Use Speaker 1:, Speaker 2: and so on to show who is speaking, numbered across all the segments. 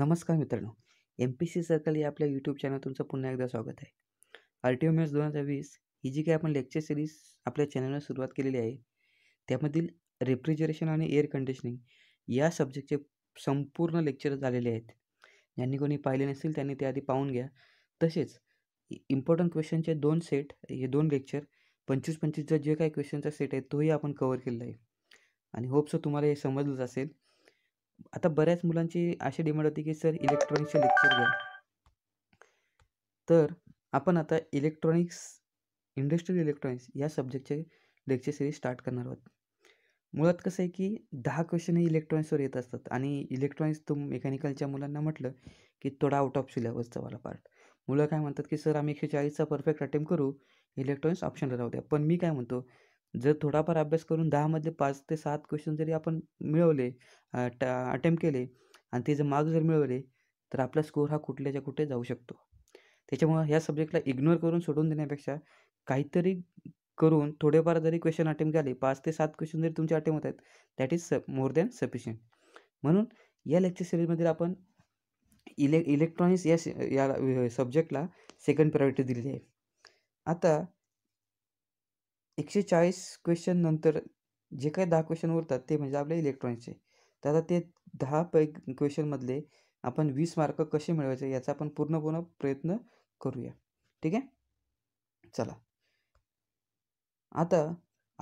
Speaker 1: नमस्कार मित्रांनो M P C circle या आपल्या यूट्यूब चॅनल तुमचं पुन्हा एकदा स्वागत आहे आर टी ओ मॅच दोन हजार वीस ही जी काही आपण लेक्चर सिरीज आपल्या चॅनलला सुरुवात केलेली आहे त्यामधील रेफ्रिजरेशन आणि एअर कंडिशनिंग या सब्जेक्टचे संपूर्ण लेक्चर झालेले आहेत ज्यांनी कोणी पाहिले नसेल त्यांनी ते आधी पाहून घ्या तसेच इम्पॉर्टंट क्वेश्चनचे दोन सेट हे दोन लेक्चर पंचवीस पंचवीसचा जे काही क्वेश्चनचा सेट आहे तोही आपण कवर केलेला आहे आणि होप सो तुम्हाला हे समजलंच असेल आता बऱ्याच मुलांची अशी डिमांड होती की सर इलेक्ट्रॉनिक्सचे लेक्चर घ्या तर आपण आता इलेक्ट्रॉनिक्स इंडस्ट्रियल इलेक्ट्रॉनिक्स या सब्जेक्टचे लेक्चर सिरीज स्टार्ट करणार आहोत मुळात कसं आहे की दहा क्वेश्चन इलेक्ट्रॉनिक्सवर येत असतात आणि इलेक्ट्रॉनिक्स तुम मेकॅनिकलच्या मुलांना म्हटलं की थोडा आउट ऑफ सिलेबसचा वाला पार्ट मुलं काय म्हणतात की सर आम्ही एकशे चाळीसचा परफेक्ट अटेम्प्ट करू इलेक्ट्रॉनिक्स ऑप्शनला राहू द्या पण मी काय म्हणतो जर थोडाफार अभ्यास करून दहामधले पाच ते सात क्वेश्चन जरी आपण मिळवले टा अटेम्प्ट केले आणि ते जर मार्क्स जर मिळवले तर आपला स्कोअर हा कुठल्याच्या कुठे जाऊ शकतो त्याच्यामुळं ह्या सब्जेक्टला इग्नोर करून सोडून देण्यापेक्षा काहीतरी करून थोडेफार जरी क्वेश्चन अटेम्प्ट झाले पाच ते सात क्वेश्चन जरी तुमचे अटेम्प्ट होत आहेत दॅट इज स मोर दॅन सफिशियंट म्हणून या लेक्चर सिरीजमध्ये आपण इले इलेक्ट्रॉनिक्स या या सब्जेक्टला सेकंड प्रायोरिटी दिलेली आहे आता एकशे चाळीस क्वेश्चन नंतर जे काही दहा क्वेश्चन उरतात ते म्हणजे आपले इलेक्ट्रॉनिक्सचे तर आता ते दहा पै क्वेश्चनमधले आपण वीस मार्क कसे मिळवायचे याचा आपण पूर्णपूर्ण प्रयत्न करूया ठीक आहे चला आता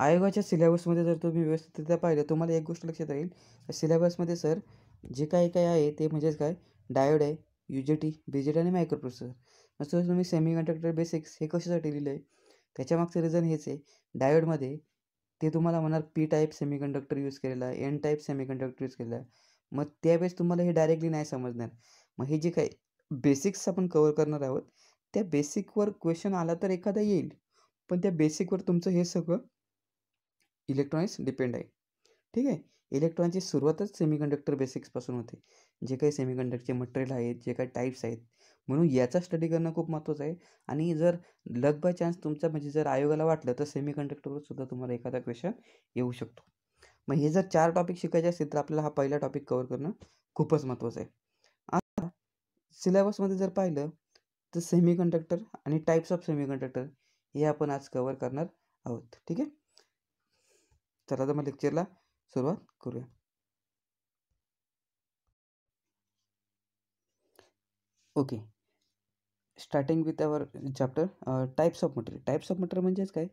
Speaker 1: आयोगाच्या सिलेबसमध्ये जर तुम्ही व्यवस्थितरित्या पाहिलं तुम्हाला एक गोष्ट लक्षात राहील सिलेबसमध्ये सर जे काही काय आहे ते म्हणजेच काय डायोड आहे यू जे टी बी जे टी आणि मायक्रो प्रोसेसर असं तुम्ही सेमी कंडक्टर बेसिक्स हे कशासाठी लिहिलं आहे त्याच्यामागचं रिझन हेच आहे डायोडमध्ये ते तुम्हाला म्हणाल पी टाईप सेमीकंडक्टर यूज केलेला आहे एन टाईप सेमीकंडक्टर यूज केलेला आहे मग त्यावेळेस तुम्हाला हे डायरेक्टली नाही समजणार मग हे जे काही बेसिक्स आपण कवर करणार आहोत त्या बेसिकवर क्वेश्चन आला तर एखादा येईल पण त्या बेसिकवर तुमचं हे सगळं इलेक्ट्रॉनिक्स डिपेंड आहे ठीक आहे इलेक्ट्रॉनची सुरुवातच सेमीकंडक्टर बेसिक्सपासून होते जे काही सेमीकंडक्टरचे मटेरियल आहेत जे काही टाईप्स आहेत म्हणून याचा स्टडी करणं खूप महत्त्वाचं आहे आणि जर लग बाय चान्स तुमचा म्हणजे जर आयोगाला वाटलं तर सेमीकंडक्टरवर सुद्धा तुम्हाला एखादा क्वेश्चन येऊ शकतो मग हे जर चार टॉपिक शिकायचे असतील तर आपल्याला हा पहिला टॉपिक कवर करणं खूपच महत्त्वाचं आहे आता सिलेबसमध्ये जर पाहिलं तर सेमीकंडक्टर आणि टाईप्स ऑफ सेमीकंडक्टर हे आपण आज कवर करणार आहोत ठीक आहे चला तर मग लेक्चरला सुरुवात करूया okay starting with our chapter types of material types of material म्हणजेच काय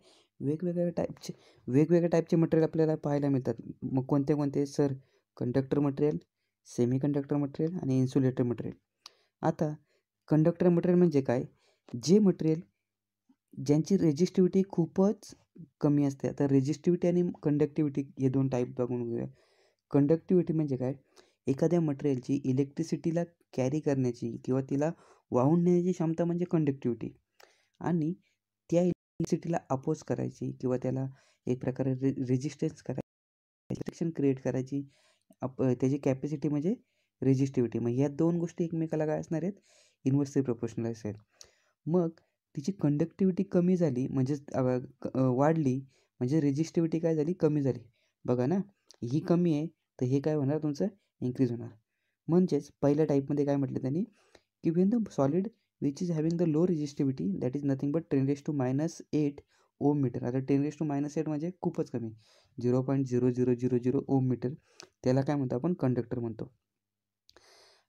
Speaker 1: वेगवेगळ्या टाईपचे वेगवेगळ्या टाईपचे मटेरियल आपल्याला पाहायला मिळतात मग कोणते कोणते sir conductor material semi conductor material आणि इन्सुलेटर मटेरियल आता कंडक्टर मटेरियल म्हणजे काय जे मटेरियल ज्यांची रेजिस्टिव्हिटी खूपच कमी असते आता रेजिस्टिव्हिटी आणि कंडक्टिव्हिटी हे दोन टाईप बघून घेऊया कंडक्टिव्हिटी म्हणजे काय एखाद्या मटेरियलची इलेक्ट्रिसिटीला कॅरी करण्याची किंवा तिला वाहून नेण्याची क्षमता म्हणजे कंडक्टिव्हिटी आणि त्या इलेक्ट्रिसिटीला अपोज करायची किंवा त्याला एक प्रकारे रे रेजिस्टन्स करायचं क्रिएट करायची अप त्याची कॅपॅसिटी म्हणजे रेजिस्टिव्हिटी मग ह्या दोन गोष्टी एकमेकाला काय असणार आहेत इन्व्हर्सली प्रोपोर्शनल असेल मग तिची कंडक्टिव्हिटी कमी झाली म्हणजेच वाढली म्हणजे रेजिस्टिव्हिटी काय झाली कमी झाली बघा ना ही कमी आहे तर हे काय होणार तुमचं इन्क्रीज होणार म्हणजेच पहिल्या टाईपमध्ये काय म्हटलं त्यांनी की when the solid which is having the low resistivity that is nothing but ten raise to minus eight ohm meter आता ten raise to minus eight म्हणजे खूपच कमी zero point zero zero zero zero ohm meter त्याला काय म्हणतो आपण conductor म्हणतो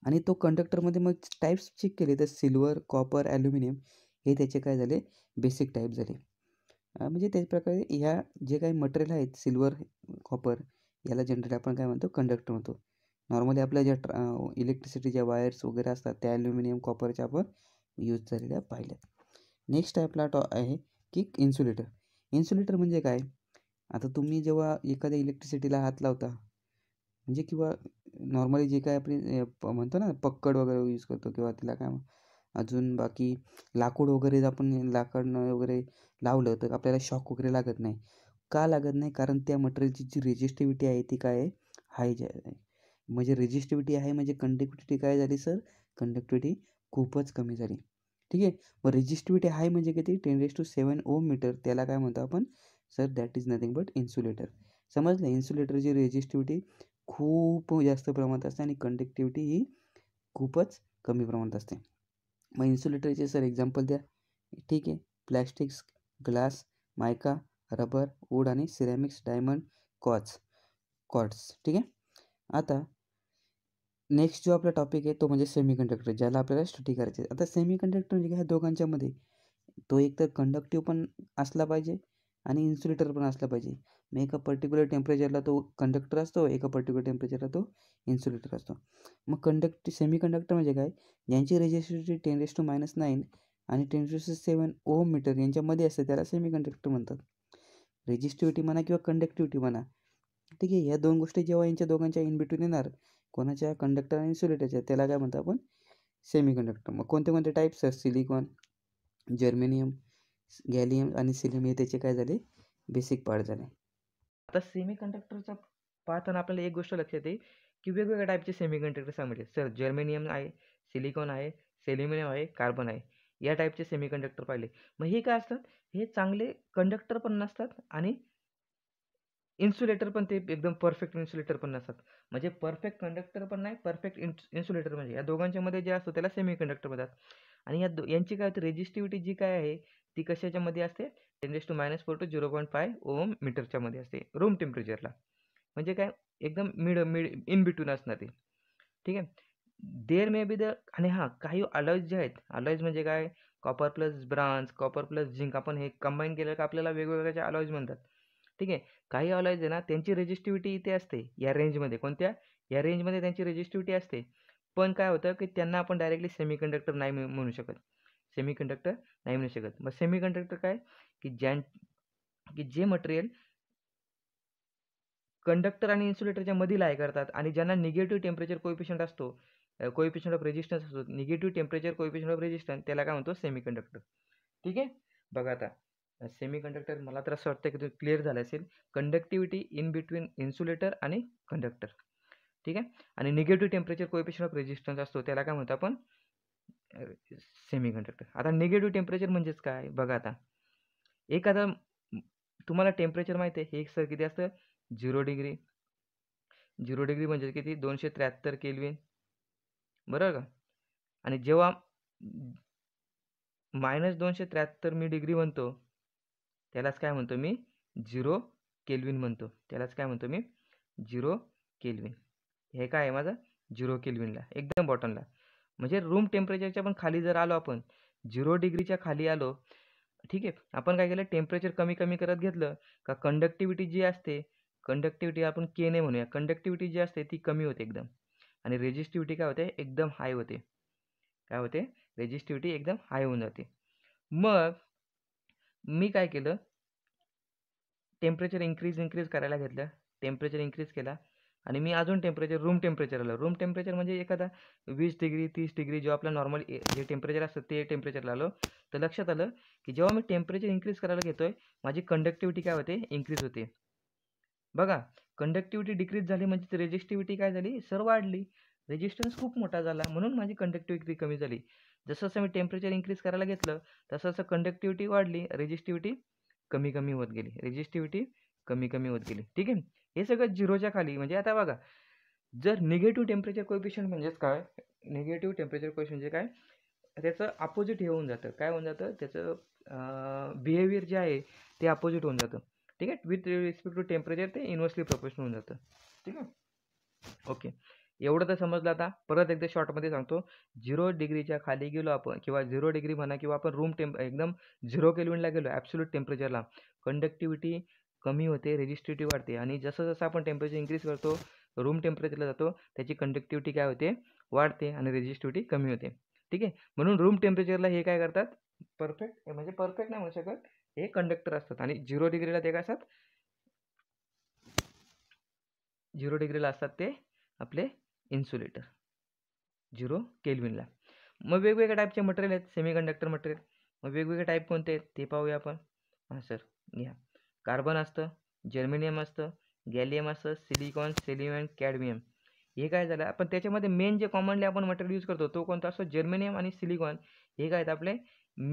Speaker 1: आणि तो कंडक्टरमध्ये मग टाईप्स चेक केले तर सिल्वर कॉपर ॲल्युमिनियम हे त्याचे काय झाले बेसिक टाईप झाले म्हणजे त्याचप्रकारे ह्या जे काही मटेरियल आहेत सिल्वर कॉपर याला जनरली आपण काय म्हणतो कंडक्टर म्हणतो नॉर्मली आपल्या ज्या ट्रा इलेक्ट्रिसिटी ज्या वायर्स वगैरे असतात त्या ॲल्युमिनियम कॉपरच्या आपण यूज झालेल्या पाहिल्यात नेक्स्ट आपला टॉ आहे की इन्सुलेटर इन्सुलेटर म्हणजे काय आता तुम्ही जेव्हा एखाद्या इलेक्ट्रिसिटीला हात लावता म्हणजे किंवा नॉर्मली जे काय आपण म्हणतो ना पक्कड वगैरे यूज करतो किंवा तिला काय अजून बाकी लाकूड वगैरे जर आपण लाकडं वगैरे लावलं तर आपल्याला शॉक वगैरे लागत नाही का लागत नाही कारण त्या मटेरियलची जी रेजिस्टिव्हिटी आहे ती काय आहे हाय जे म्हणजे रेजिस्टिव्हिटी आहे म्हणजे कंडक्टिव्हिटी म्हणजे काय झाली सर कंडक्टिव्हिटी खूपच कमी झाली ठीक आहे मग रेजिस्टिव्हिटी हाय म्हणजे किती ten raise to seven ohm meter त्याला काय म्हणतो आपण sir that is nothing but insulator समजलं इन्सुलेटरची रेजिस्टिव्हिटी खूप जास्त प्रमाणात असते आणि कंडक्टिव्हिटी ही खूपच कमी प्रमाणात असते मग इन्सुलेटरचे सर एक्झाम्पल द्या ठीक आहे plastics glass mica rubber wood आणि सिरॅमिक्स डायमंड कॉट्स कॉट्स ठीक आहे आता नेक्स्ट जो आपला टॉपिक आहे तो म्हणजे सेमीकंडक्टर ज्याला आपल्याला स्टडी करायचे आता सेमीकंडक्टर म्हणजे ह्या दोघांच्यामध्ये तो एक तर कंडक्टिव्ह पण असला पाहिजे आणि इन्सुलेटर पण असला पाहिजे मग एका पर्टिक्युलर टेम्परेचरला तो कंडक्टर असतो एका पर्टिक्युलर टेम्परेचरला तो इन्सुलेटर असतो मग कंडक्ट सेमी कंडक्टर म्हणजे काय ज्यांची resistivity ten raise to minus nine आणि ten raise to seven ohm meter यांच्यामध्ये असते त्याला सेमी कंडक्टर म्हणतात रेजिस्टिव्हिटी म्हणा किंवा कंडक्टिव्हिटी म्हणा ठीक आहे या दोन गोष्टी जेव्हा यांच्या दोघांच्या इन बिटवीन येणार कोणाच्या कंडक्टर आणि इन्सुलेटरच्या त्याला काय म्हणतो आपण सेमी कंडक्टर मग कोणते कोणते टाईप्स आहेत सिलिकॉन जर्मेनियम गॅलियम आणि सिलियम हे त्याचे काय झाले बेसिक पार्ट झाले आता सेमी कंडक्टरचा पाहताना आपल्याला एक गोष्ट लक्षात येईल की वेगवेगळ्या टाईपचे सेमी कंडक्टर सांगितले सर जर्मेनियम आहे सिलिकॉन आहे सेल्युमिनियम आहे कार्बन आहे या टाईपचे सेमी कंडक्टर पाहिले मग हे काय असतात हे चांगले कंडक्टर पण नसतात आणि इन्सुलेटर पण ते एकदम परफेक्ट इन्सुलेटर पण नसतात म्हणजे परफेक्ट कंडक्टर पण नाही परफेक्ट इन्सुलेटर म्हणजे या दोघांच्यामध्ये जे असतं त्याला सेमी कंडक्टर म्हणतात आणि या दो यांची काय होती रेजिस्टिव्हिटी जी काय आहे ती कशाच्यामध्ये असते ten raise to minus four to zero point five ohm मीटरच्यामध्ये असते रूम टेम्परेचरला म्हणजे काय एकदम मिड मिड इन बिटवीन असणार ते ठीक आहे देअर मे बी द आणि हां काही अलॉईज जे आहेत अलॉईज म्हणजे काय copper plus branch copper plus zinc आपण हे कंबाईन केलं का आपल्याला वेगवेगळ्या अलॉईज म्हणतात ठीक आहे काही अलॉईज आहे ना त्यांची रेजिस्टिव्हिटी इथे असते या रेंजमध्ये कोणत्या या रेंजमध्ये त्यांची रेजिस्टिव्हिटी असते पण काय होतं की त्यांना आपण डायरेक्टली सेमीकंडक्टर नाही म्हणू शकत सेमी कंडक्टर नाही म्हणू शकत मग कंडक्टर काय की ज्यां की जे मटेरियल कंडक्टर आणि इन्सुलेटरच्या मधील आहे करतात आणि ज्यांना निगेटिव्ह टेम्परेचर कोइफिशियंट असतो कोइफिशियंट ऑफ रेजिस्टन्स असतो negative temperature coefficient of resistance त्याला काय म्हणतो कंडक्टर ठीक आहे बघा आता कंडक्टर मला तर असं वाटतं की तुम्ही क्लिअर झालं असेल कंडक्टिव्हिटी इन बिटवीन इन्सुलेटर आणि कंडक्टर ठीक आहे आणि negative temperature coefficient of resistance असतो त्याला काय म्हणतो आपण सेमीकंडक्टर आता निगेटिव्ह टेम्परेचर म्हणजेच काय बघा आता एखादा तुम्हाला टेम्परेचर माहिती आहे हे एक सर किती असतं झिरो डिग्री झिरो डिग्री म्हणजे किती दोनशे त्र्याहत्तर केल्विन बरोबर का आणि जेव्हा मायनस दोनशे त्र्याहत्तर मी डिग्री म्हणतो त्यालाच काय म्हणतो मी झिरो केल्विन म्हणतो त्यालाच काय म्हणतो मी झिरो केल्विन हे काय आहे माझं झिरो केल्विनला एकदम बॉटमला म्हणजे रूम टेम्परेचरच्या पण खाली जर आलो आपण झिरो डिग्रीच्या खाली आलो ठीक आहे आपण काय केलं टेम्परेचर कमी कमी करत घेतलं का कंडक्टिव्हिटी जी असते कंडक्टिव्हिटी आपण केने म्हणूया कंडक्टिव्हिटी जी असते ती कमी होते एकदम आणि रेजिस्टिव्हिटी काय होते एकदम हाय होते काय होते रेजिस्टिव्हिटी एकदम हाय होऊन जाते मग मी काय केलं टेम्परेचर इन्क्रीज इन्क्रीज करायला घेतलं टेम्परेचर इन्क्रीज केला आणि मी अजून टेम्परेचर रूम टेम्परेचर आलं रूम टेम्परेचर म्हणजे एखादा वीस डिग्री तीस डिग्री जेव्हा आपलं नॉर्मल जे टेम्परेचर असतं ते टेम्परेचरला आलो तर लक्षात आलं की जेव्हा मी टेम्परेचर इन्क्रीज करायला घेतो आहे माझी कंडक्टिव्हिटी काय होते इन्क्रीज होते बघा कंडक्टिव्हिटी डिक्रीज झाली म्हणजे रेजिस्टिव्हिटी काय झाली सर वाढली रेजिस्टन्स खूप मोठा झाला म्हणून माझी कंडक्टिव्हिटी कमी झाली जसं जसं मी टेम्परेचर इन्क्रीज करायला घेतलं तसं असं कंडक्टिव्हिटी वाढली रेजिस्टिव्हिटी कमी कमी होत गेली रेजिस्टिव्हिटी कमी कमी होत गेली ठीक आहे हे सगळं झिरोच्या खाली म्हणजे आता बघा जर निगेटिव्ह टेम्परेचर कोएफिशियंट म्हणजेच काय निगेटिव्ह टेम्परेचर कोएफिशियंट म्हणजे काय त्याचं अपोजिट हे होऊन जातं काय होऊन जातं त्याचं बिहेवियर जे आहे ते अपोजिट होऊन जातं ठीक आहे विथ रिस्पेक्ट टू टेम्परेचर ते इन्व्हर्सली प्रोपोर्शनल होऊन जातं ठीक आहे ओके एवढं तर समजलं आता परत एकदा शॉर्टमध्ये सांगतो झिरो डिग्रीच्या खाली गेलो आपण किंवा झिरो डिग्री म्हणा किंवा आपण रूम टेम्प एकदम झिरो केलविनला गेलो ॲब्सोल्यूट टेम्परेचरला कंडक्टिव्हिटी कमी होते रेजिस्टिव्हिटी वाढते आणि जसं जसं आपण टेम्परेचर इन्क्रीज करतो रूम टेम्परेचरला जातो त्याची कंडक्टिव्हिटी काय होते वाढते आणि रेजिस्टिव्हिटी कमी होते ठीक आहे म्हणून रूम टेम्परेचरला हे काय करतात परफेक्ट म्हणजे परफेक्ट नाही म्हणू शकत हे कंडक्टर असतात आणि झिरो डिग्रीला ते काय असतात झिरो डिग्रीला असतात ते आपले इन्सुलेटर झिरो केल्विनला मग वेगवेगळ्या टाईपचे मटेरियल आहेत सेमी कंडक्टर मटेरियल मग वेगवेगळे टाईप कोणते आहेत ते पाहूया आपण हां सर घ्या कार्बन असतं जर्मेनियम असतं गॅलियम असतं सिलिकॉन सेलियम कॅडमियम हे काय झालं पण त्याच्यामध्ये मेन जे कॉमनली आपण मटेरियल यूज करतो तो कोणता असतो जर्मेनियम आणि सिलिकॉन हे काय आहेत आपले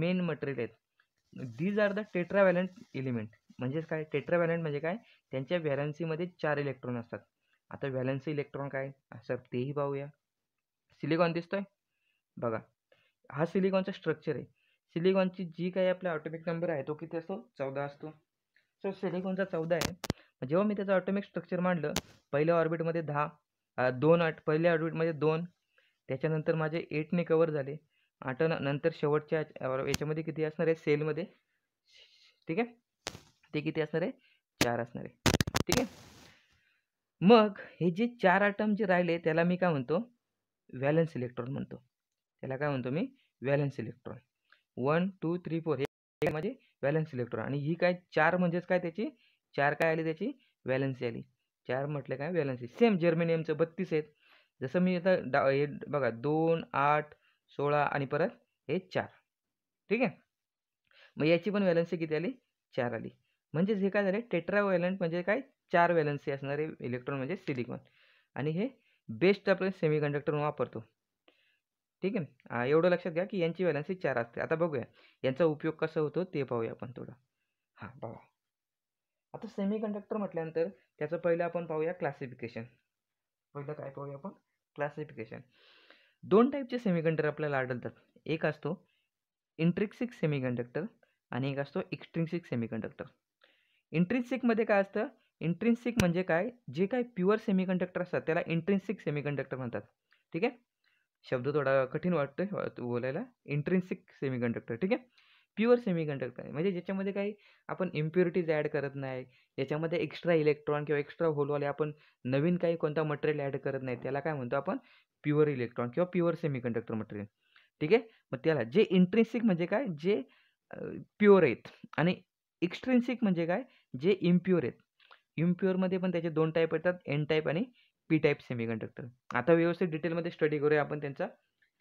Speaker 1: मेन मटेरियल आहेत these are the tetravalent element म्हणजेच काय टेट्रावॅलेंट म्हणजे काय त्यांच्या व्हॅलन्सीमध्ये चार इलेक्ट्रॉन असतात आता व्हॅलन्सी इलेक्ट्रॉन काय असं तेही पाहूया सिलिकॉन दिसतोय बघा हा सिलिकॉनचा स्ट्रक्चर आहे सिलिकॉनची जी काही आपला ऑटोमिक नंबर आहे तो किती असतो चौदा असतो सो सिलिकॉनचा चौदा आहे जेव्हा मी त्याचं ऑटोमिक स्ट्रक्चर मांडलं पहिल्या ऑर्बिटमध्ये दहा दोन आट पहिल्या ऑर्बिटमध्ये दोन त्याच्यानंतर माझे एटने कवर झाले आठ नंतर शेवटच्या याच्यामध्ये किती असणार आहे सेलमध्ये ठीक आहे ते किती असणार आहे चार असणार आहे ठीक आहे मग हे जे चार आयटम जे राहिले त्याला मी काय म्हणतो व्हॅलन्स इलेक्ट्रॉन म्हणतो त्याला काय म्हणतो मी valence electron one two three four हे माझे व्हॅलन्स इलेक्ट्रॉन आणि ही काय चार म्हणजेच काय त्याची चार काय आली त्याची व्हॅलन्सी आली चार म्हटलं काय व्हॅलन्सी सेम जर्मेनियमचं बत्तीस आहेत जसं मी आता डा हे बघा दोन आठ सोळा आणि परत हे चार ठीक आहे मग याची पण व्हॅलन्सी किती आली चार आली म्हणजेच हे काय झाले टेट्रा व्हॅलंट म्हणजे काय चार व्हॅलन्सी असणारे इलेक्ट्रॉन म्हणजे सिलिकॉन आणि हे बेस्ट आपण सेमीकंडक्टर वापरतो ठीक आहे एवढं लक्षात घ्या की यांची ही चार असते आता बघूया यांचा उपयोग कसा होतो ते पाहूया आपण थोडं हां बघा आता सेमी कंडक्टर म्हटल्यानंतर त्याचं पहिलं आपण पाहूया क्लासिफिकेशन पहिलं काय पाहूया आपण क्लासिफिकेशन दोन टाईपचे सेमीकंडक्टर आपल्याला आढळतात एक असतो इंट्रिक्सिक सेमीकंडक्टर आणि एक असतो एक्स्ट्रिन्सिक सेमीकंडक्टर इंट्रिन्सिकमध्ये काय असतं इंट्रिन्सिक म्हणजे काय जे काय प्युअर सेमीकंडक्टर असतात त्याला इंट्रिन्सिक सेमीकंडक्टर म्हणतात ठीक आहे शब्द थोडा कठीण वाटतो आहे बोलायला इंट्रेन्सिक सेमीकंडक्टर ठीक आहे प्युअर सेमीकंडक्टर म्हणजे ज्याच्यामध्ये काही आपण इम्प्युरिटीज ॲड करत नाही ज्याच्यामध्ये एक्स्ट्रा इलेक्ट्रॉन किंवा एक्स्ट्रा होलवाले आपण नवीन काही कोणता मटेरियल ॲड करत नाही त्याला काय म्हणतो आपण प्युअर इलेक्ट्रॉन किंवा प्युअर सेमीकंडक्टर मटेरियल ठीक आहे मग त्याला जे इंट्रेन्सिक म्हणजे काय जे प्युअर आहेत आणि एक्स्ट्रेन्सिक म्हणजे काय जे इम्प्युअर आहेत इम्प्युअरमध्ये पण त्याचे दोन टाईप येतात एन टाईप आणि पी टाईप सेमीकंडक्टर आता व्यवस्थित डिटेलमध्ये स्टडी करूया आपण त्यांचा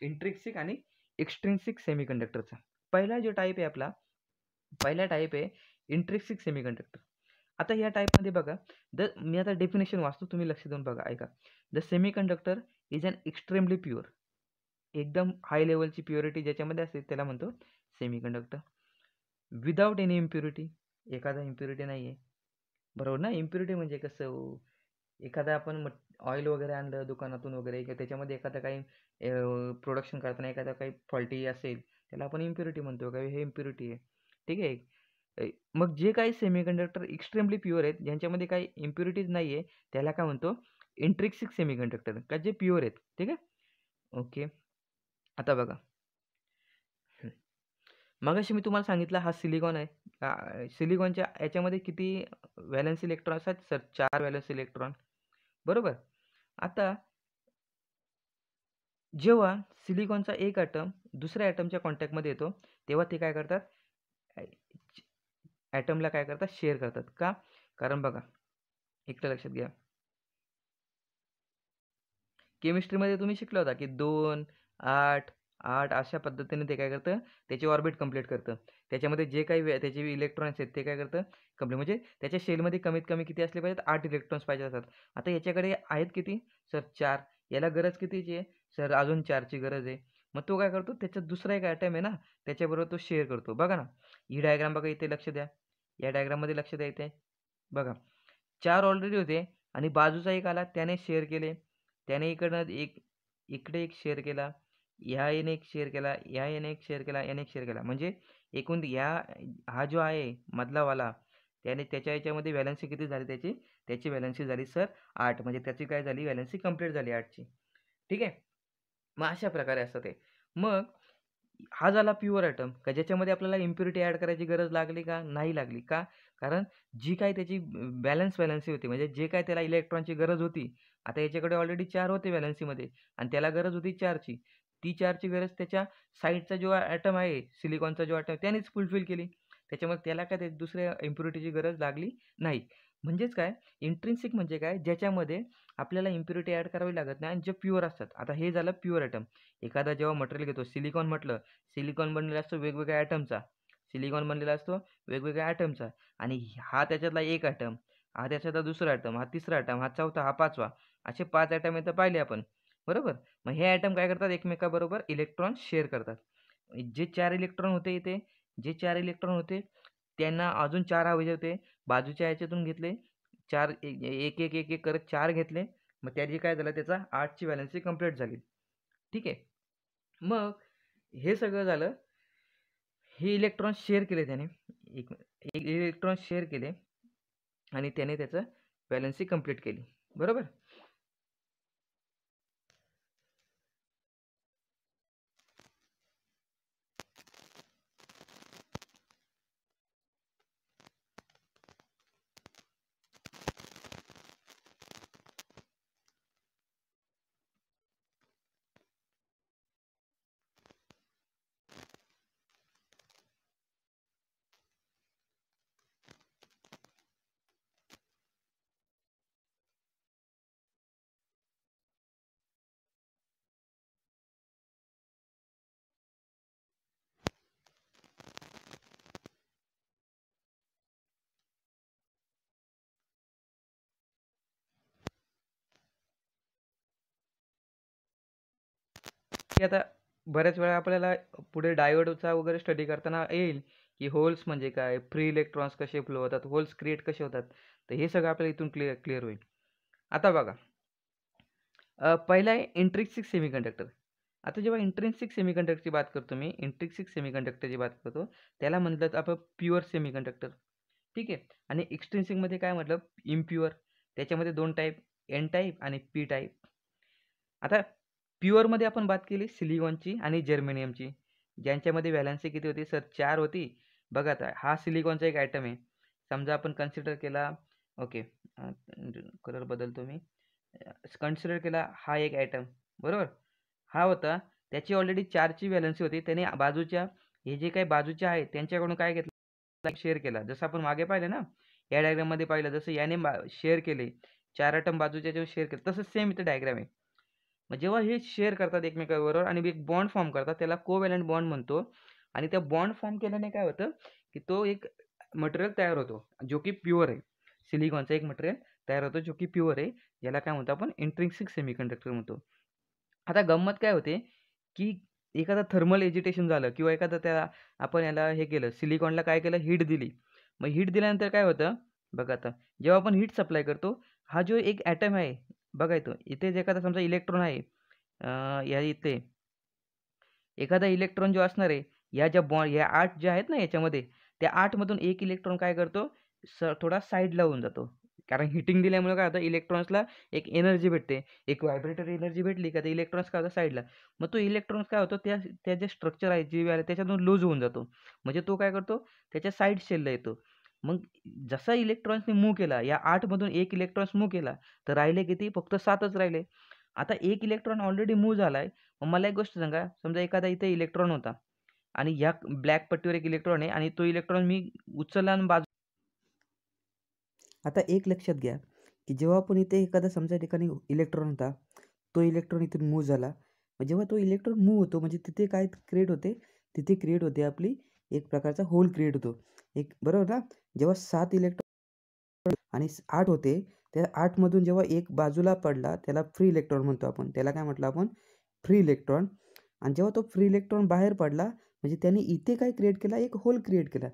Speaker 1: इंट्रिक्सिक आणि एक्स्ट्रिन्सिक सेमीकंडक्टरचा पहिला जो टाईप आहे आपला पहिला टाईप आहे इंट्रिक्सिक सेमीकंडक्टर आता या टाईपमध्ये बघा द मी आता डेफिनेशन वाचतो तुम्ही लक्ष देऊन बघा ऐका the semiconductor is an extremely pure एकदम हाय लेवलची प्युरिटी ज्याच्यामध्ये असते त्याला म्हणतो सेमीकंडक्टर विदाऊट एनी इम्प्युरिटी एखादा इम्प्युरिटी नाही आहे बरोबर ना इम्प्युरिटी म्हणजे कसं एखादा आपण मट ऑईल वगैरे आणलं दुकानातून वगैरे किंवा त्याच्यामध्ये एखादं काही प्रोडक्शन करताना एखादा काही फॉल्टी असेल त्याला आपण इम्प्युरिटी म्हणतो का हे इम्प्युरिटी आहे ठीक आहे मग जे काही सेमीकंडक्टर एक्स्ट्रीमली प्युअर आहेत ज्यांच्यामध्ये काही इम्प्युरिटीज नाही आहे त्याला काय म्हणतो इंट्रिक्सिक सेमीकंडक्टर का जे प्युअर आहेत ठीक आहे ओके आता बघा मगाशी मी तुम्हाला सांगितलं हा सिलिकॉन आहे सिलिकॉनच्या याच्यामध्ये किती व्हॅलन्स इलेक्ट्रॉन असतात सर चार व्हॅलन्स इलेक्ट्रॉन बरोबर आता जेव्हा सिलिकॉनचा एक ॲटम दुसऱ्या ॲटमच्या कॉन्टॅक्टमध्ये येतो तेव्हा ते काय करतात ॲटमला काय करतात शेअर करतात का कारण बघा एकटं लक्षात घ्या केमिस्ट्रीमध्ये तुम्ही शिकला होता की दोन आठ आठ अशा पद्धतीने ते काय करतं त्याची ऑर्बिट कंप्लीट करतं त्याच्यामध्ये जे काही त्याचे इलेक्ट्रॉन्स आहेत ते काय करतं कंप्लीट म्हणजे त्याच्या शेलमध्ये कमीत कमी किती असले पाहिजेत आठ इलेक्ट्रॉन्स पाहिजे असतात आता याच्याकडे आहेत किती सर चार याला गरज कितीची आहे सर अजून चारची गरज आहे मग तो काय करतो त्याचा दुसरा एक आयटम आहे ना त्याच्याबरोबर तो शेअर करतो बघा ना ही डायग्राम बघा इथे लक्ष द्या या डायग्राममध्ये लक्ष द्या इथे बघा चार ऑलरेडी होते आणि बाजूचा एक आला त्याने शेअर केले त्याने इकडनं एक इकडे एक शेअर केला या याने एक शेअर केला या याने एक शेअर केला याने एक शेअर केला म्हणजे एकूण ह्या हा जो आहे मधलावाला त्याने त्याच्या याच्यामध्ये व्हॅलन्सी किती झाली त्याची त्याची व्हॅलन्सी झाली सर आठ म्हणजे त्याची काय झाली व्हॅलन्सी कंप्लीट झाली आठची ठीक आहे मग अशा प्रकारे असतं ते मग हा झाला प्युअर आयटम का ज्याच्यामध्ये आपल्याला इम्प्युरिटी ॲड करायची गरज लागली का नाही लागली का कारण जी काय त्याची बॅलन्स व्हॅलन्सी होती म्हणजे जे काय त्याला इलेक्ट्रॉनची गरज होती आता याच्याकडे ऑलरेडी चार होते व्हॅलन्सीमध्ये आणि त्याला गरज होती चारची ती चारची गरज त्याच्या साईडचा जो ॲटम आहे सिलिकॉनचा जो ॲटम त्यानेच फुलफिल केली त्याच्यामुळे त्याला काय ते दुसऱ्या इम्प्युरिटीची गरज लागली नाही म्हणजेच काय इंट्रेन्सिक म्हणजे काय ज्याच्यामध्ये आपल्याला इम्प्युरिटी ॲड करावी लागत नाही आणि जे प्युअर असतात आता हे झालं प्युअर ॲटम एखादा जेव्हा मटेरियल घेतो सिलिकॉन म्हटलं सिलिकॉन बनलेला असतो वेगवेगळ्या ॲटमचा सिलिकॉन बनलेला असतो वेगवेगळ्या ॲटमचा आणि हा त्याच्यातला एक ॲटम हा त्याच्यातला दुसरा ॲटम हा तिसरा ॲटम हा चौथा हा पाचवा असे पाच ॲटम येतं पाहिले आपण बरोबर मग हे ॲटम काय करतात एकमेकाबरोबर इलेक्ट्रॉन शेअर करतात जे चार इलेक्ट्रॉन होते इथे जे चार इलेक्ट्रॉन होते त्यांना अजून चार हवे होते बाजूच्या याच्यातून घेतले चार एक एक एक एक करत चार घेतले मग त्याची काय झालं त्याचा आठची बॅलन्सी कंप्लीट झाली ठीक आहे मग हे सगळं झालं हे इलेक्ट्रॉन शेअर केले त्याने एक इलेक्ट्रॉन शेअर केले आणि त्याने त्याचं बॅलन्सी कंप्लीट केली बरोबर की आता बऱ्याच वेळा आपल्याला पुढे डायोडचा वगैरे स्टडी करताना येईल की होल्स म्हणजे काय फ्री इलेक्ट्रॉन्स कसे फ्लो होतात होल्स क्रिएट कसे होतात तर हे सगळं आपल्याला इथून क्लिअर क्लिअर होईल आता बघा पहिला आहे इंट्रिक्सिक सेमीकंडक्टर आता जेव्हा इंट्रेन्सिक सेमीकंडक्टरची बात करतो मी इंट्रिक्सिक सेमीकंडक्टरची बात करतो त्याला म्हटलं तर आपण प्युअर सेमीकंडक्टर ठीक आहे आणि एक्सट्रेन्सिकमध्ये काय म्हटलं इम्प्युअर त्याच्यामध्ये दोन टाईप एन टाईप आणि पी टाईप आता प्युअरमध्ये आपण बात केली सिलिकॉनची आणि जर्मेनियमची ज्यांच्यामध्ये व्हॅलन्सी किती होती सर चार होती बघा आता हा सिलिकॉनचा एक आयटम आहे समजा आपण कन्सिडर केला ओके कलर बदलतो मी कन्सिडर केला हा एक आयटम बरोबर हा होता त्याची ऑलरेडी चारची व्हॅलन्सी होती त्याने बाजूच्या हे जे काही बाजूच्या आहेत त्यांच्याकडून काय घेतलं शेअर केला जसं आपण मागे पाहिलं ना या डायग्राममध्ये पाहिलं जसं याने शेअर केले चार आयटम बाजूच्या शेअर केलं तसं सेम इथं डायग्राम आहे मग जेव्हा हे शेअर करतात एकमेकाबरोबर आणि एक बॉन्ड फॉर्म करतात त्याला कोवॅलंट बॉन्ड म्हणतो आणि त्या बॉन्ड फॉर्म केल्याने काय होतं की तो एक मटेरियल तयार होतो जो की प्युअर आहे सिलिकॉनचा एक मटेरियल तयार होतो जो की प्युअर आहे याला काय म्हणतो आपण इंट्रिन्सिक सेमीकंडक्टर म्हणतो आता गंमत काय होते की एखादा थर्मल एजिटेशन झालं किंवा एखादा त्या आपण याला हे केलं सिलिकॉनला काय केलं हीट दिली मग हीट दिल्यानंतर काय होतं बघा आता जेव्हा आपण हीट सप्लाय करतो हा जो एक ॲटम आहे बघा इथं इथे जे एखादा समजा इलेक्ट्रॉन आहे या इथे एखादा इलेक्ट्रॉन जो असणार आहे या ज्या बॉन्ड या आठ ज्या आहेत ना याच्यामध्ये त्या आठमधून एक इलेक्ट्रॉन काय करतो स थोडा साईडला होऊन जातो कारण हिटिंग दिल्यामुळे काय होतं इलेक्ट्रॉन्सला एक एनर्जी भेटते एक व्हायब्रेटरी एनर्जी भेटली का तर इलेक्ट्रॉन्स काय होतं साईडला मग तो इलेक्ट्रॉन्स काय होतो त्या त्या जे स्ट्रक्चर आहे जी आहे त्याच्यातून लूज होऊन जातो म्हणजे तो काय करतो त्याच्या साईड शेलला येतो मग जसा इलेक्ट्रॉन्सने मूव केला या आठमधून एक इलेक्ट्रॉन्स मूव केला तर राहिले किती फक्त सातच राहिले आता एक इलेक्ट्रॉन ऑलरेडी मूव झाला आहे मग मला एक गोष्ट सांगा समजा एखादा इथे इलेक्ट्रॉन होता आणि ह्या ब्लॅक पट्टीवर एक इलेक्ट्रॉन आहे आणि तो इलेक्ट्रॉन मी उचलला बाजू आता एक लक्षात घ्या की जेव्हा आपण इथे एखादा समजा ठिकाणी इलेक्ट्रॉन होता तो इलेक्ट्रॉन इथून मूव्ह झाला जेव्हा तो इलेक्ट्रॉन मूव्ह होतो म्हणजे तिथे काय क्रिएट होते तिथे क्रिएट होते आपली एक प्रकारचा होल क्रिएट होतो एक बरोबर ना जेव्हा सात इलेक्ट्रॉन आणि आठ होते त्या आठमधून जेव्हा एक बाजूला पडला त्याला फ्री इलेक्ट्रॉन म्हणतो आपण त्याला काय म्हटलं आपण फ्री इलेक्ट्रॉन आणि जेव्हा तो फ्री इलेक्ट्रॉन बाहेर पडला म्हणजे त्याने इथे काय क्रिएट केला एक होल क्रिएट केला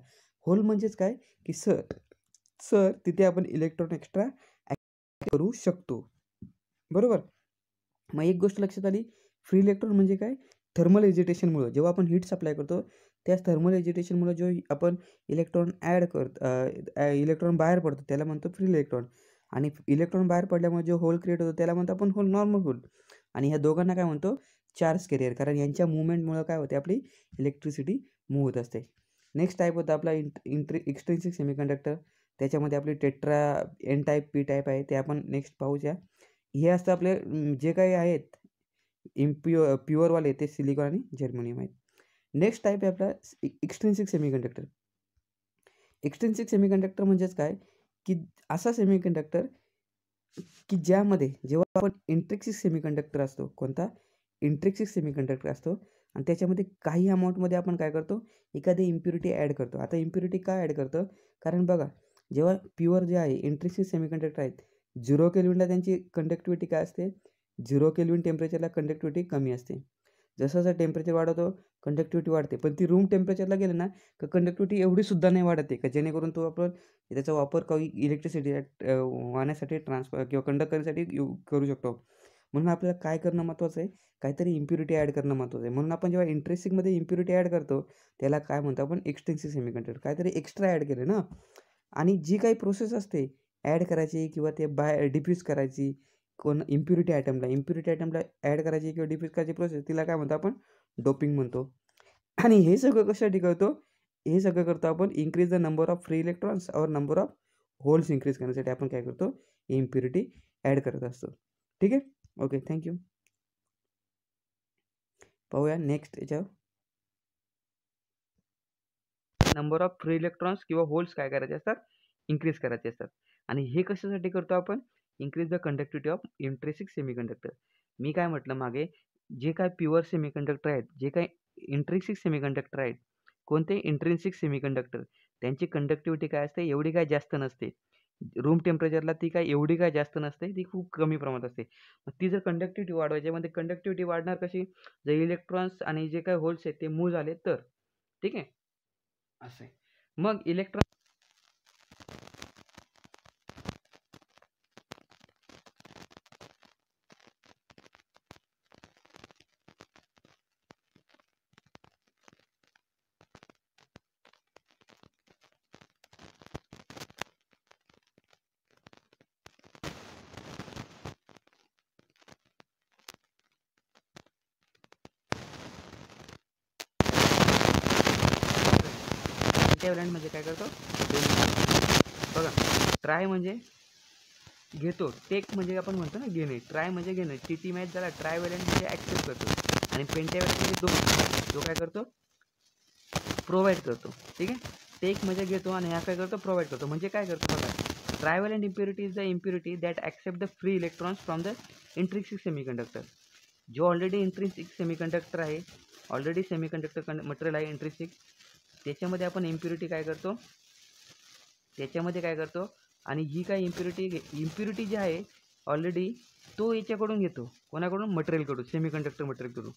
Speaker 1: होल म्हणजेच काय की सर सर तिथे आपण इलेक्ट्रॉन एक्स्ट्रा करू शकतो बरोबर मग एक गोष्ट लक्षात आली फ्री इलेक्ट्रॉन म्हणजे काय थर्मल एजिटेशनमुळं जेव्हा आपण हीट सप्लाय करतो त्याच थर्मल एजिटेशनमुळे जो आपण इलेक्ट्रॉन ॲड करत इलेक्ट्रॉन बाहेर पडतो त्याला म्हणतो फ्री इलेक्ट्रॉन आणि इलेक्ट्रॉन बाहेर पडल्यामुळे जो होल क्रिएट होतो त्याला म्हणतो आपण होल नॉर्मल होल आणि ह्या दोघांना काय म्हणतो चार्ज कॅरियर कारण यांच्या मुवमेंटमुळे काय होते आपली इलेक्ट्रिसिटी मूव होत असते नेक्स्ट टाईप होता आपला इंट इंट्री सेमीकंडक्टर त्याच्यामध्ये आपली tetra N type P type आहे ते आपण नेक्स्ट पाहूया हे असतं आपले जे काही आहेत इम्प्युअर प्युअरवाले ते सिलिकॉन आणि जर्मनियम आहेत नेक्स्ट टाईप आहे आपला एक्स्ट्रिन्सिक सेमीकंडक्टर एक्स्ट्रिन्सिक सेमीकंडक्टर म्हणजेच काय की असा सेमीकंडक्टर की ज्यामध्ये जेव्हा आपण इंट्रेक्सिक सेमीकंडक्टर असतो कोणता इंट्रेक्सिक सेमीकंडक्टर असतो आणि त्याच्यामध्ये काही अमाऊंटमध्ये आपण काय करतो एखादी इम्प्युरिटी ॲड करतो आता इम्प्युरिटी का ॲड करतो कारण बघा जेव्हा प्युअर जे आहे इंट्रेक्सिक सेमीकंडक्टर आहेत झिरो केल्विनला त्यांची कंडक्टिव्हिटी काय असते झिरो केल्विन टेम्परेचरला कंडक्टिव्हिटी कमी असते जसं जसं टेम्परेचर वाढवतो कंडक्टिव्हिटी वाढते पण ती रूम टेम्परेचरला गेलं ना का कंडक्टिव्हिटी एवढीसुद्धा नाही वाढते का जेणेकरून तो आपण त्याचा वापर काही इलेक्ट्रिसिटी वाहण्यासाठी ट्रान्सफर किंवा कंडक्ट करण्यासाठी करू शकतो म्हणून आपल्याला काय करणं महत्त्वाचं आहे काहीतरी इम्प्युरिटी ॲड करणं महत्त्वाचं आहे म्हणून आपण जेव्हा इंटरेस्टिंगमध्ये इम्प्युरिटी ॲड करतो त्याला काय म्हणतो आपण एक्सटेन्सिव्ह सेमीकंडक्टर काहीतरी एक्स्ट्रा ॲड केलं ना आणि जी काही प्रोसेस असते ॲड करायची किंवा ते बाय डिफ्यूज करायची कोण इम्प्युरिटी आयटमला इम्प्युरिटी आयटमला ॲड करायची किंवा डिफ्यूज करायची प्रोसेस तिला काय म्हणतो आपण डोपिंग म्हणतो आणि हे सगळं कशासाठी करतो हे सगळं करतो आपण increase the number of free electrons और नंबर ऑफ होल्स इन्क्रीज करण्यासाठी आपण काय करतो इम्प्युरिटी ॲड करत असतो ठीक आहे ओके थँक्यू पाहूया नेक्स्ट याच्यावर नंबर ऑफ फ्री इलेक्ट्रॉन्स किंवा होल्स काय करायचे असतात इन्क्रीज करायचे असतात आणि हे कशासाठी करतो आपण increase the conductivity of intrinsic semiconductor मी काय म्हटलं मागे जे काय प्युअर सेमीकंडक्टर आहेत जे काय इंट्रेसिक सेमीकंडक्टर आहेत कोणते इंट्रेन्सिक सेमीकंडक्टर त्यांची कंडक्टिव्हिटी काय असते एवढी काय जास्त नसते रूम टेम्परेचरला ती काय एवढी काय जास्त नसते ती खूप कमी प्रमाणात असते मग ती जर कंडक्टिव्हिटी वाढवायची म्हणजे कंडक्टिव्हिटी वाढणार कशी जर इलेक्ट्रॉन्स आणि जे काय होल्स आहेत ते मूव झाले तर ठीक आहे असं आहे मग इलेक्ट्रॉन ब्रँड म्हणजे काय करतो बघा ट्राय म्हणजे घेतो टेक म्हणजे आपण म्हणतो ना घेणे ट्राय म्हणजे घेणे टी टी मॅच झाला ट्राय व्हॅलंट म्हणजे ॲक्सेप्ट करतो आणि पेंटाव्हॅलंट म्हणजे दोन जो काय करतो प्रोव्हाइड करतो ठीक आहे टेक म्हणजे घेतो आणि ह्या काय करतो प्रोव्हाइड करतो म्हणजे काय करतो बघा tri trivalent impurity is the impurity that accept the free electrons from the intrinsic semiconductor जो ऑलरेडी इंट्रिन्सिक सेमीकंडक्टर आहे ऑलरेडी सेमीकंडक्टर कंड मटेरियल आहे इंट्रिन्सिक त्याच्यामध्ये आपण इम्प्युरिटी काय करतो त्याच्यामध्ये काय करतो आणि ही काय इम्प्युरिटी इम्प्युरिटी जी आहे ऑलरेडी तो याच्याकडून घेतो कोणाकडून मटेरियलकडून सेमी कंडक्टर मटेरियलकडून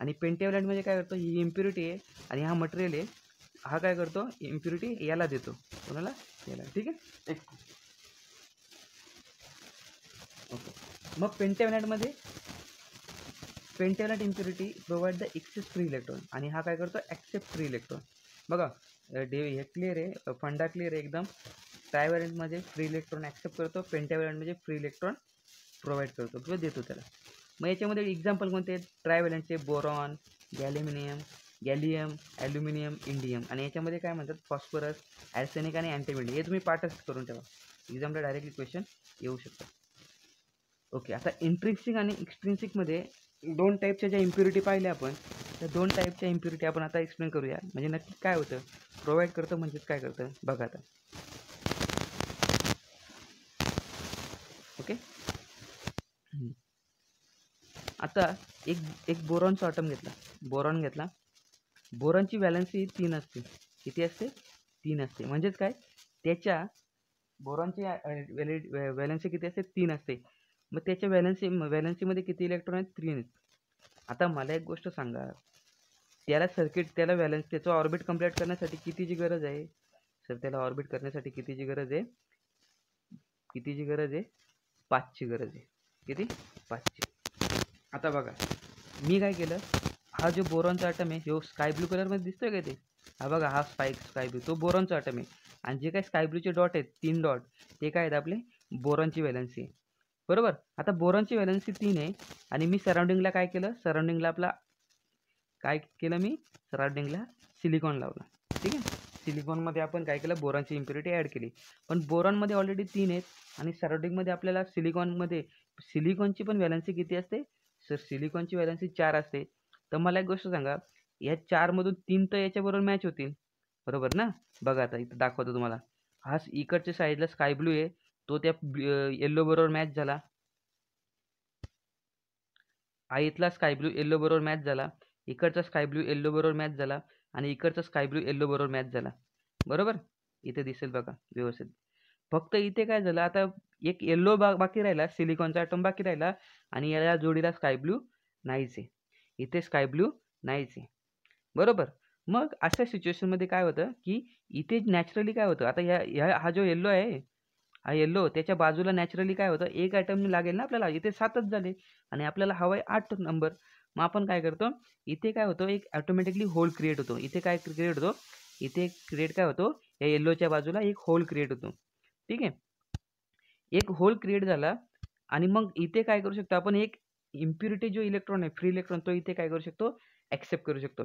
Speaker 1: आणि पेंटेवलँडमध्ये काय करतो ही इम्प्युरिटी आहे आणि हा मटेरियल आहे हा काय करतो इम्प्युरिटी याला देतो कोणाला याला ठीक आहे एक ओके मग पेंटेवलँडमध्ये pentavalent impurity provide the excess free electron आणि हा काय करतो ॲक्सेप्ट फ्री इलेक्ट्रॉन बघा डे हे क्लिअर आहे फंडा क्लिअर आहे एकदम ट्रायवेलंटमध्ये फ्री इलेक्ट्रॉन ॲक्सेप्ट करतो पेंटाव्हॅरंट फ्री इलेक्ट्रॉन प्रोव्हाइड करतो किंवा देतो त्याला मग याच्यामध्ये एक्झाम्पल कोणते ट्रायवेलंटचे बोरॉन गॅल्युमिनियम गॅलियम ॲल्युमिनियम इंडियम आणि याच्यामध्ये काय म्हणतात फॉस्फरस आयसेनिक आणि अँटीमिडी हे तुम्ही पाठच करून ठेवा एक्झामला डायरेक्टली क्वेश्चन येऊ शकतात ओके आता इंट्रिन्सिक आणि एक्सट्रेन्सिकमध्ये दोन टाईपच्या ज्या इम्प्युरिटी पाहिल्या आपण त्या दोन टाईपच्या इम्प्युरिटी आपण आता एक्सप्लेन करूया म्हणजे नक्की काय होतं प्रोव्हाइड करतं म्हणजेच काय करतं बघा आता ओके आता एक एक बोरॉनचा ऑटम घेतला बोरॉन घेतला बोरॉनची व्हॅलन्सी तीन असते किती असते तीन असते म्हणजेच काय त्याच्या बोरॉनची व्हॅलिड व्हॅलन्सी किती असते तीन असते मग त्याच्या व्हॅलन्सी व्हॅलन्सीमध्ये किती इलेक्ट्रॉन आहेत थ्री आहेत आता मला एक गोष्ट सांगा त्याला सर्किट त्याला व्हॅलन्स त्याचं ऑर्बिट कम्प्लीट करण्यासाठी कितीची गरज आहे सर त्याला ऑर्बिट करण्यासाठी कितीची गरज आहे कितीची गरज आहे पाचची गरज आहे किती पाचची आता बघा मी काय केलं हा जो बोरॉनचा आटम आहे तो स्काय ब्लू कलरमध्ये दिसतोय काय ते हा बघा हा स्पाय स्काय ब्लू तो बोरॉनचा आटम आहे आणि जे काय स्काय ब्लूचे डॉट आहेत तीन डॉट ते काय आहेत आपले बोरॉनची व्हॅलन्सी आहे बरोबर आता बोरॉनची व्हॅलन्सी तीन आहे आणि मी सराउंडिंगला काय केलं सराउंडिंगला आपला काय केलं मी सराउंडिंगला सिलिकॉन लावला ठीक आहे सिलिकॉनमध्ये आपण काय केलं बोरॉनची इम्प्युरिटी ॲड केली पण बोरॉनमध्ये ऑलरेडी तीन आहेत आणि सराउंडिंगमध्ये आपल्याला सिलिकॉनमध्ये सिलिकॉनची पण व्हॅलन्सी किती असते सर सिलिकॉनची व्हॅलन्सी चार असते तर मला एक गोष्ट सांगा या चारमधून तीन तर याच्याबरोबर मॅच होतील बरोबर ना बघा आता इथं दाखवतो तुम्हाला हा इकडच्या साईडला स्काय ब्लू आहे तो त्या येल्लो बरोबर मॅच झाला आईतला स्काय ब्लू येल्लो बरोबर मॅच झाला इकडचा स्काय ब्ल्यू येल्लो बरोबर मॅच झाला आणि इकडचा स्काय ब्ल्यू येल्लो बरोबर मॅच झाला बरोबर इथे दिसेल बघा व्यवस्थित फक्त इथे काय झालं आता एक येल्लो बा बाकी राहिला सिलिकॉनचा आयटम बाकी राहिला आणि याला जोडीला स्काय ब्लू नाहीच आहे इथे स्काय ब्ल्यू नाहीच आहे बरोबर मग अशा सिच्युएशनमध्ये काय होतं की इथे नॅचरली काय होतं आता ह्या ह्या हा जो येल्लो आहे हा येल्लो त्याच्या बाजूला नॅचरली काय होतं एक आयटम लागेल ना आपल्याला इथे सातच झाले आणि आपल्याला हवा आहे आठ नंबर मग आपण काय करतो इथे काय होतो एक ऑटोमॅटिकली होल क्रिएट होतो इथे काय क्रिएट होतो इथे क्रिएट काय होतो या येल्लोच्या बाजूला एक होल क्रिएट होतो ठीक आहे एक होल क्रिएट झाला आणि मग इथे काय करू शकतो आपण एक इम्प्युरिटी जो इलेक्ट्रॉन आहे फ्री इलेक्ट्रॉन तो इथे काय करू शकतो ॲक्सेप्ट करू शकतो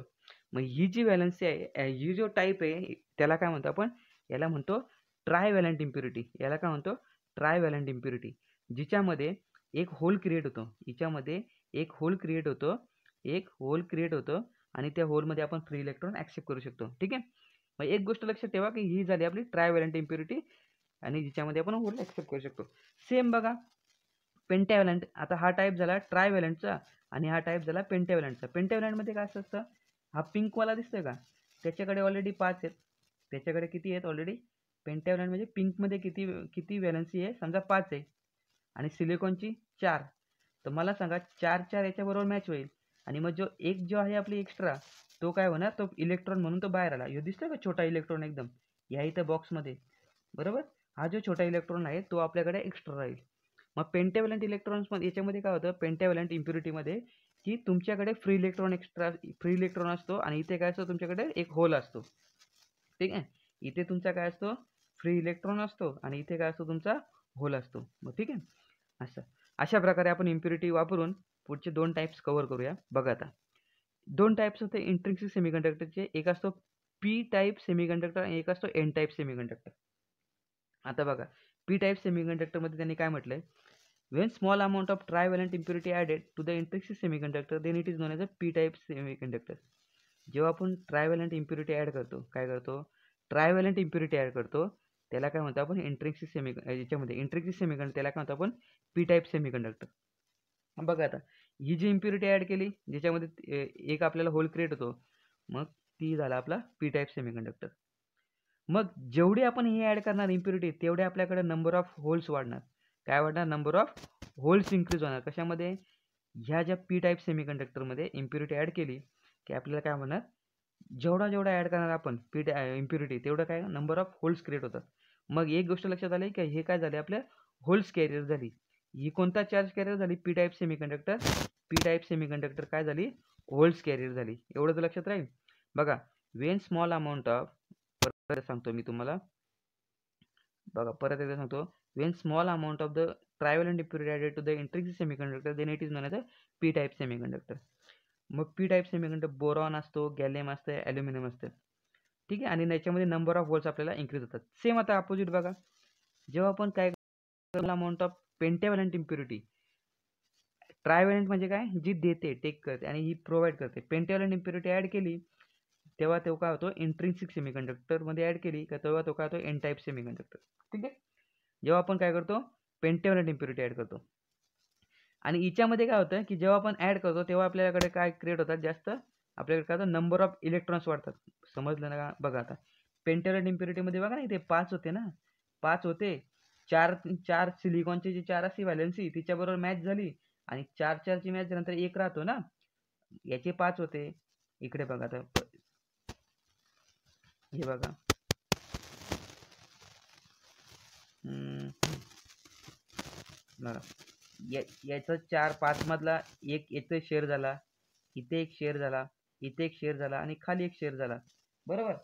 Speaker 1: मग ही जी व्हॅलन्सी आहे ही जो टाईप आहे त्याला काय म्हणतो आपण याला म्हणतो ट्रायव्हॅलंट इम्प्युरिटी याला काय म्हणतो ट्रायव्हॅलंट इम्प्युरिटी जिच्यामध्ये एक होल क्रिएट होतो हिच्यामध्ये एक होल क्रिएट होतो एक होल क्रिएट होतो आणि त्या होलमध्ये आपण फ्री इलेक्ट्रॉन ॲक्सेप्ट करू शकतो ठीक आहे मग एक गोष्ट लक्षात ठेवा की ही झाली आपली ट्राय ट्रायव्हॅलंट इम्प्युरिटी आणि जिच्यामध्ये आपण होल ॲक्सेप्ट करू शकतो सेम बघा पेंटॅव्हॅलंट आता हा टाईप झाला ट्रायव्हॅलंटचा आणि हा टाईप झाला पेंटॅव्हॅलंटचा पेंटॅव्हलंटमध्ये काय असं असतं हा पिंकवाला दिसतोय का त्याच्याकडे ऑलरेडी पाच आहेत त्याच्याकडे किती आहेत ऑलरेडी पेंटॅवलन म्हणजे पिंकमध्ये किती किती व्हॅलन्सी आहे समजा पाच आहे आणि सिलिकॉनची चार तर मला सांगा चार चार याच्याबरोबर मॅच होईल आणि मग जो एक जो आहे आपली एक्स्ट्रा तो काय होणार तो इलेक्ट्रॉन म्हणून तो बाहेर आला ह्यो का छोटा इलेक्ट्रॉन एकदम या इथं बॉक्समध्ये बरोबर हा जो छोटा इलेक्ट्रॉन आहे तो आपल्याकडे एक्स्ट्रा राहील मग पेंटेवलंट इलेक्ट्रॉन्स याच्यामध्ये काय होतं पेंटेवलंट इम्प्युरिटीमध्ये की तुमच्याकडे free electron extra free electron असतो आणि इथे काय असतो तुमच्याकडे एक होल असतो ठीक आहे इथे तुमचा काय असतो फ्री इलेक्ट्रॉन असतो आणि इथे काय असतो तुमचा होल असतो मग ठीक आहे असं अशा प्रकारे आपण इम्प्युरिटी वापरून पुढचे दोन टाईप्स कवर करूया बघा आता दोन टाईप्स होते इंट्रिन्सिक सेमीकंडक्टरचे एक असतो पी टाईप सेमीकंडक्टर आणि एक असतो एन टाईप सेमीकंडक्टर आता बघा पी टाईप कंडक्टरमध्ये त्यांनी काय म्हटलं आहे when small amount of trivalent impurity added to the semi semiconductor then it is known as a P type semiconductor जेव्हा आपण ट्रायव्हॅलंट इम्प्युरिटी ॲड करतो काय करतो ट्रायव्हॅलंट इम्प्युरिटी ॲड करतो त्याला काय म्हणतो आपण इंट्रेक्सिक सेमी याच्यामध्ये सेमी सेमीकंडक्टर त्याला काय म्हणतो आपण पी टाईप सेमीकंडक्टर बघा आता ही जी इम्प्युरिटी ॲड केली ज्याच्यामध्ये एक आपल्याला होल क्रिएट होतो मग ती झाला आपला पी टाईप सेमीकंडक्टर मग जेवढी आपण हे ॲड करणार इम्प्युरिटी तेवढे आपल्याकडे नंबर ऑफ होल्स वाढणार काय वाढणार नंबर ऑफ होल्स इन्क्रीज होणार कशामध्ये ह्या ज्या पी टाईप सेमीकंडक्टरमध्ये इम्प्युरिटी ॲड केली की आपल्याला काय म्हणणार जेवढा जेवढा ॲड करणार आपण पी टा इम्प्युरिटी तेवढं काय नंबर ऑफ होल्स क्रिएट होतात मग एक गोष्ट लक्षात आली की हे काय झाले आपल्या होल्स कॅरियर झाली ही कोणता चार्ज कॅरियर झाली P type semiconductor P type semiconductor काय झाली होल्स कॅरियर झाली एवढं तर लक्षात राहील बघा वेन स्मॉल अमाऊंट ऑफ परत सांगतो मी तुम्हाला बघा परत एकदा सांगतो when small amount of the travel and purity added to the intrinsic semiconductor then it is म्हणायचं पी टाईप सेमीकंडक्टर मग पी टाईप सेमीकंडक्टर बोरॉन असतो गॅलियम असतं ॲल्युमिनियम असतं ठीक आहे आणि याच्यामध्ये नंबर ऑफ होल्स आपल्याला इन्क्रीज होतात सेम आता अपोजिट बघा जेव्हा आपण काय amount of pentavalent impurity trivalent म्हणजे काय जी देते टेक करते आणि ही प्रोव्हाइड करते पेंटेवलंट इम्प्युरिटी ॲड केली तेव्हा तो काय होतो सेमी सेमीकंडक्टरमध्ये ॲड केली का तेव्हा तो काय होतो एन टाईप सेमीकंडक्टर ठीक आहे जेव्हा आपण काय करतो पेंटेवलंट इम्प्युरिटी ॲड करतो आणि हिच्यामध्ये काय होतं की जेव्हा आपण ॲड करतो तेव्हा आपल्याकडे काय क्रिएट होतात जास्त आपल्याकडे काय होतं नंबर ऑफ इलेक्ट्रॉन्स वाढतात समजलं ना बघा आता अँड इम्प्युरिटीमध्ये बघा ना इथे पाच होते ना पाच होते चार चार सिलिकॉनचे जे चार असते व्हॅलन्सी तिच्याबरोबर मॅच झाली आणि चार चारची मॅच झाल्यानंतर एक राहतो ना याचे पाच होते इकडे बघा आता हे बघा बघा या याचा चार मधला एक याचा शेअर झाला इथे एक शेअर झाला इथे एक शेअर झाला आणि खाली एक शेअर झाला बरोबर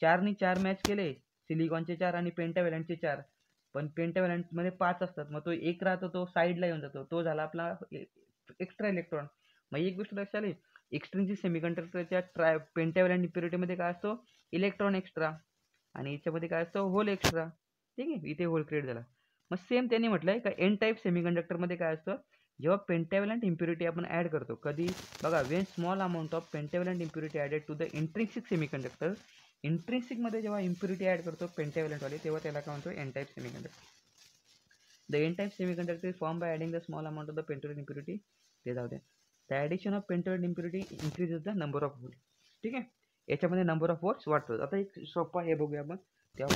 Speaker 1: चारने चार मॅच केले सिलिकॉनचे चार आणि पेंटावेलंटचे चार पण मध्ये पाच असतात मग तो एक राहतो तो साईडला येऊन जातो तो झाला आपला एक्स्ट्रा इलेक्ट्रॉन मग एक गोष्ट लक्षात आली एक्स्ट्रिन्सिक सेमीकंडक्टरच्या ट्राय पेंटावेलंट इम्प्युरिटीमध्ये काय असतो इलेक्ट्रॉन एक्स्ट्रा आणि याच्यामध्ये काय असतो होल एक्स्ट्रा ठीक आहे इथे होल क्रिएट झाला मग सेम त्यांनी म्हटलंय का एन टाईप सेमीकंडक्टरमध्ये काय असतं जेव्हा पेंटेवलंट इम्प्युरिटी आपण ऍड करतो कधी बघा when small amount of pentavalent impurity added to the intrinsic semiconductor मध्ये जेव्हा इम्प्युरिटी ॲड करतो वाले तेव्हा त्याला काय म्हणतो N type semiconductor the N type semiconductor is form by adding the small amount of the pentavalent impurity ते जाऊ द्या the addition of pentavalent impurity increases the number of hole ठीक आहे याच्यामध्ये नंबर ऑफ होल्स वाढतो आता एक सोपा हे बघूया आपण त्या